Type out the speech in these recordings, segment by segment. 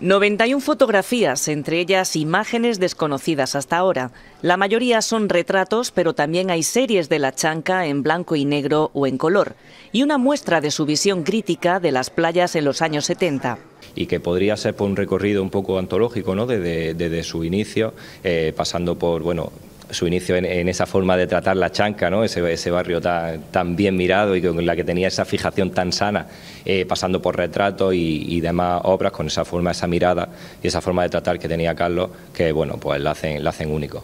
91 fotografías, entre ellas imágenes desconocidas hasta ahora. La mayoría son retratos, pero también hay series de la chanca en blanco y negro o en color, y una muestra de su visión crítica de las playas en los años 70 y que podría ser por un recorrido un poco antológico, ¿no? desde, su inicio, eh, pasando por, bueno, su inicio en, esa forma de tratar la chanca, ¿no? ese, barrio tan, bien mirado y con la que tenía esa fijación tan sana, eh, pasando por retratos y, demás obras, con esa forma, esa mirada y esa forma de tratar que tenía Carlos, que bueno, pues la hacen único.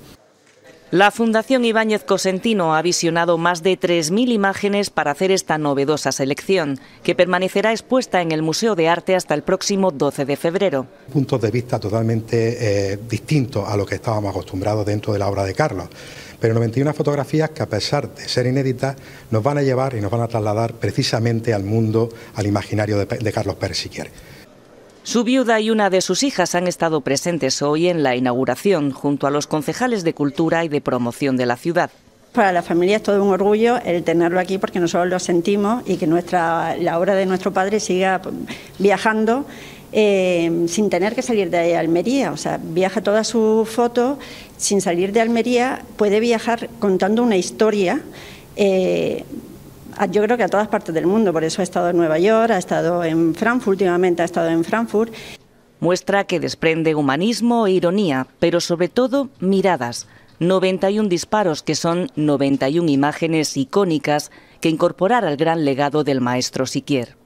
La Fundación Ibáñez Cosentino ha visionado más de 3.000 imágenes para hacer esta novedosa selección, que permanecerá expuesta en el Museo de Arte hasta el próximo 12 de febrero. Puntos de vista totalmente eh, distintos a lo que estábamos acostumbrados dentro de la obra de Carlos, pero 91 fotografías que a pesar de ser inéditas nos van a llevar y nos van a trasladar precisamente al mundo, al imaginario de, Carlos Pérez su viuda y una de sus hijas han estado presentes hoy en la inauguración junto a los concejales de Cultura y de Promoción de la ciudad. Para la familia es todo un orgullo el tenerlo aquí porque nosotros lo sentimos y que nuestra, la obra de nuestro padre siga pues, viajando eh, sin tener que salir de Almería. O sea, viaja toda su foto sin salir de Almería, puede viajar contando una historia eh, yo creo que a todas partes del mundo, por eso ha estado en Nueva York, ha estado en Frankfurt, últimamente ha estado en Frankfurt. Muestra que desprende humanismo e ironía, pero sobre todo miradas. 91 disparos que son 91 imágenes icónicas que incorporar al gran legado del maestro Siquier.